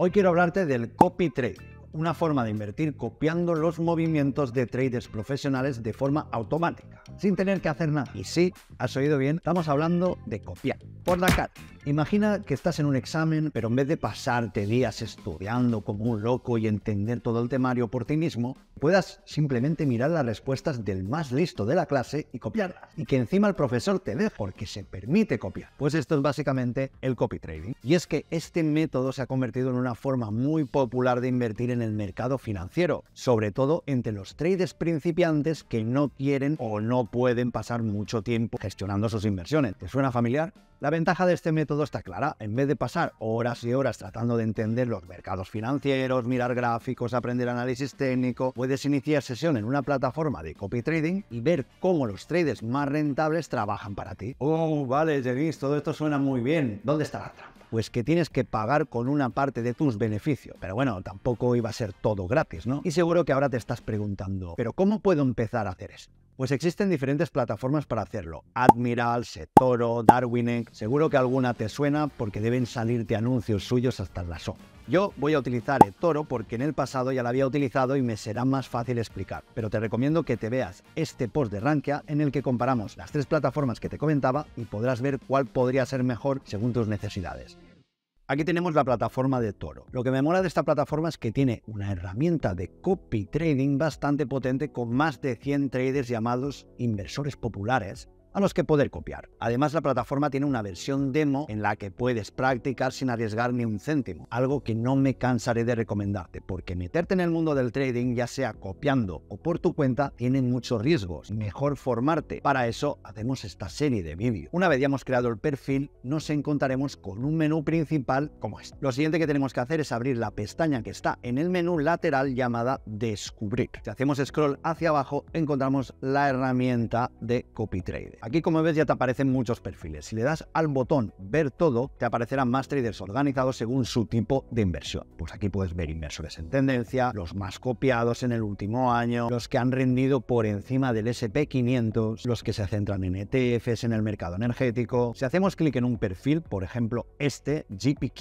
Hoy quiero hablarte del copy trade, una forma de invertir copiando los movimientos de traders profesionales de forma automática, sin tener que hacer nada. Y sí, has oído bien, estamos hablando de copiar por la cara. Imagina que estás en un examen, pero en vez de pasarte días estudiando como un loco y entender todo el temario por ti mismo, puedas simplemente mirar las respuestas del más listo de la clase y copiarlas. Y que encima el profesor te dé porque se permite copiar. Pues esto es básicamente el copy trading. Y es que este método se ha convertido en una forma muy popular de invertir en el mercado financiero, sobre todo entre los traders principiantes que no quieren o no pueden pasar mucho tiempo gestionando sus inversiones. ¿Te suena familiar? La ventaja de este método está clara. En vez de pasar horas y horas tratando de entender los mercados financieros, mirar gráficos, aprender análisis técnico, puedes iniciar sesión en una plataforma de copy trading y ver cómo los traders más rentables trabajan para ti. Oh, vale, Jenny, todo esto suena muy bien. ¿Dónde está la trampa? pues que tienes que pagar con una parte de tus beneficios. Pero bueno, tampoco iba a ser todo gratis, ¿no? Y seguro que ahora te estás preguntando, ¿pero cómo puedo empezar a hacer eso? Pues existen diferentes plataformas para hacerlo. Admiral, Setoro, Darwinex. Seguro que alguna te suena porque deben salirte anuncios suyos hasta la sopa. Yo voy a utilizar Toro porque en el pasado ya la había utilizado y me será más fácil explicar. Pero te recomiendo que te veas este post de Rankia en el que comparamos las tres plataformas que te comentaba y podrás ver cuál podría ser mejor según tus necesidades. Aquí tenemos la plataforma de Toro. Lo que me mola de esta plataforma es que tiene una herramienta de copy trading bastante potente con más de 100 traders llamados inversores populares los que poder copiar. Además, la plataforma tiene una versión demo en la que puedes practicar sin arriesgar ni un céntimo, algo que no me cansaré de recomendarte, porque meterte en el mundo del trading, ya sea copiando o por tu cuenta, tiene muchos riesgos. Mejor formarte. Para eso hacemos esta serie de vídeos. Una vez ya hemos creado el perfil, nos encontraremos con un menú principal como este. Lo siguiente que tenemos que hacer es abrir la pestaña que está en el menú lateral llamada Descubrir. Si hacemos scroll hacia abajo, encontramos la herramienta de copy Trade. Aquí como ves ya te aparecen muchos perfiles. Si le das al botón ver todo, te aparecerán más traders organizados según su tipo de inversión. Pues aquí puedes ver inversores en tendencia, los más copiados en el último año, los que han rendido por encima del SP500, los que se centran en ETFs, en el mercado energético. Si hacemos clic en un perfil, por ejemplo este, JP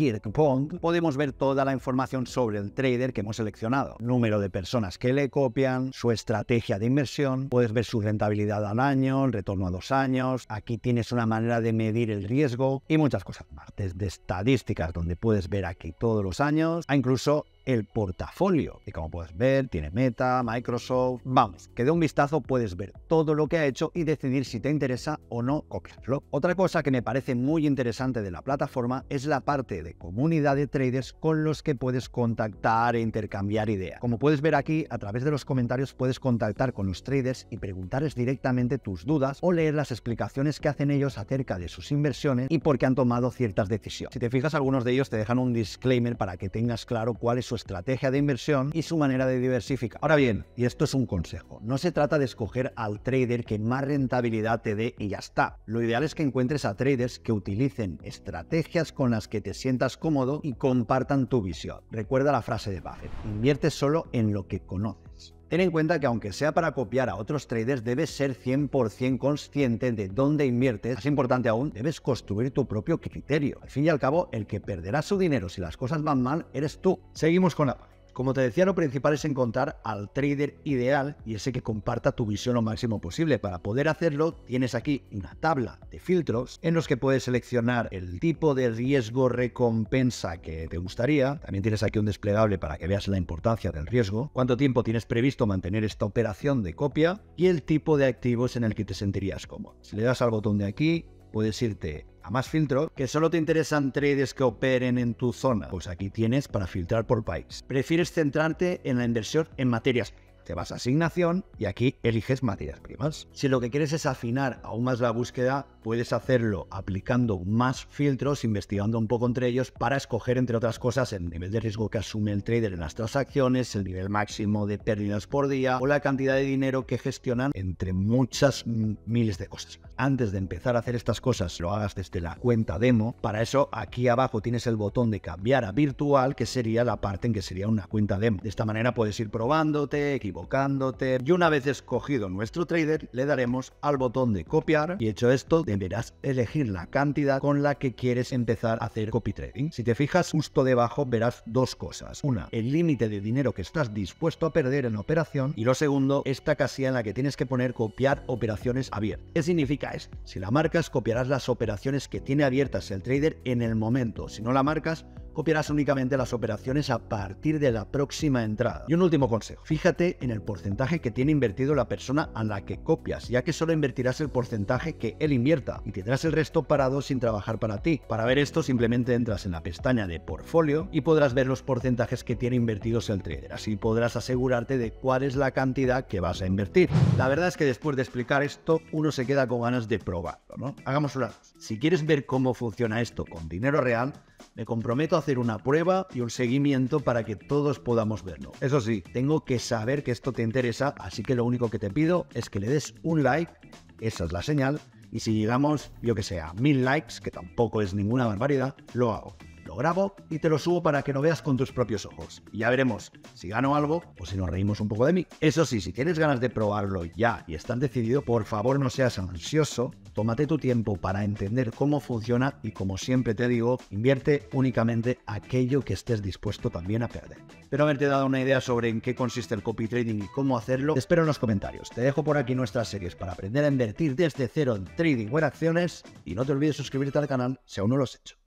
podemos ver toda la información sobre el trader que hemos seleccionado. Número de personas que le copian, su estrategia de inversión, puedes ver su rentabilidad al año, el retorno a dos años, años, aquí tienes una manera de medir el riesgo y muchas cosas más, desde estadísticas donde puedes ver aquí todos los años, a incluso el portafolio. Y como puedes ver, tiene Meta, Microsoft. Vamos, que de un vistazo puedes ver todo lo que ha hecho y decidir si te interesa o no copiarlo. Otra cosa que me parece muy interesante de la plataforma es la parte de comunidad de traders con los que puedes contactar e intercambiar ideas. Como puedes ver aquí, a través de los comentarios puedes contactar con los traders y preguntarles directamente tus dudas o leer las explicaciones que hacen ellos acerca de sus inversiones y por qué han tomado ciertas decisiones. Si te fijas, algunos de ellos te dejan un disclaimer para que tengas claro cuál es su estrategia de inversión y su manera de diversificar. Ahora bien, y esto es un consejo, no se trata de escoger al trader que más rentabilidad te dé y ya está. Lo ideal es que encuentres a traders que utilicen estrategias con las que te sientas cómodo y compartan tu visión. Recuerda la frase de Buffett, invierte solo en lo que conoces. Ten en cuenta que aunque sea para copiar a otros traders, debes ser 100% consciente de dónde inviertes. Más importante aún, debes construir tu propio criterio. Al fin y al cabo, el que perderá su dinero si las cosas van mal eres tú. Seguimos con la como te decía, lo principal es encontrar al trader ideal y ese que comparta tu visión lo máximo posible. Para poder hacerlo, tienes aquí una tabla de filtros en los que puedes seleccionar el tipo de riesgo recompensa que te gustaría. También tienes aquí un desplegable para que veas la importancia del riesgo, cuánto tiempo tienes previsto mantener esta operación de copia y el tipo de activos en el que te sentirías cómodo. Si le das al botón de aquí, puedes irte a más filtro, que solo te interesan traders que operen en tu zona. Pues aquí tienes para filtrar por país. Prefieres centrarte en la inversión en materias te vas a asignación y aquí eliges materias primas. Si lo que quieres es afinar aún más la búsqueda, puedes hacerlo aplicando más filtros, investigando un poco entre ellos para escoger, entre otras cosas, el nivel de riesgo que asume el trader en las transacciones, el nivel máximo de pérdidas por día o la cantidad de dinero que gestionan, entre muchas miles de cosas antes de empezar a hacer estas cosas lo hagas desde la cuenta demo. Para eso aquí abajo tienes el botón de cambiar a virtual, que sería la parte en que sería una cuenta demo. De esta manera puedes ir probándote, equivocándote. Y una vez escogido nuestro trader, le daremos al botón de copiar y hecho esto deberás elegir la cantidad con la que quieres empezar a hacer copy trading. Si te fijas justo debajo verás dos cosas. Una, el límite de dinero que estás dispuesto a perder en operación y lo segundo, esta casilla en la que tienes que poner copiar operaciones abiertas. ¿Qué significa si la marcas, copiarás las operaciones que tiene abiertas el trader en el momento. Si no la marcas, copiarás únicamente las operaciones a partir de la próxima entrada. Y un último consejo, fíjate en el porcentaje que tiene invertido la persona a la que copias, ya que solo invertirás el porcentaje que él invierta y tendrás el resto parado sin trabajar para ti. Para ver esto simplemente entras en la pestaña de portfolio y podrás ver los porcentajes que tiene invertidos el trader, así podrás asegurarte de cuál es la cantidad que vas a invertir. La verdad es que después de explicar esto, uno se queda con ganas de probarlo, ¿no? Hagamos una Si quieres ver cómo funciona esto con dinero real, me comprometo a hacer una prueba y un seguimiento para que todos podamos verlo. Eso sí, tengo que saber que esto te interesa, así que lo único que te pido es que le des un like, esa es la señal, y si llegamos, yo que sé, mil likes, que tampoco es ninguna barbaridad, lo hago grabo y te lo subo para que lo veas con tus propios ojos. Y ya veremos si gano algo o si nos reímos un poco de mí. Eso sí, si tienes ganas de probarlo ya y estás decidido, por favor no seas ansioso, tómate tu tiempo para entender cómo funciona y como siempre te digo, invierte únicamente aquello que estés dispuesto también a perder. pero haberte dado una idea sobre en qué consiste el copy trading y cómo hacerlo. espero en los comentarios. Te dejo por aquí nuestras series para aprender a invertir desde cero en trading o en acciones y no te olvides suscribirte al canal si aún no lo has hecho.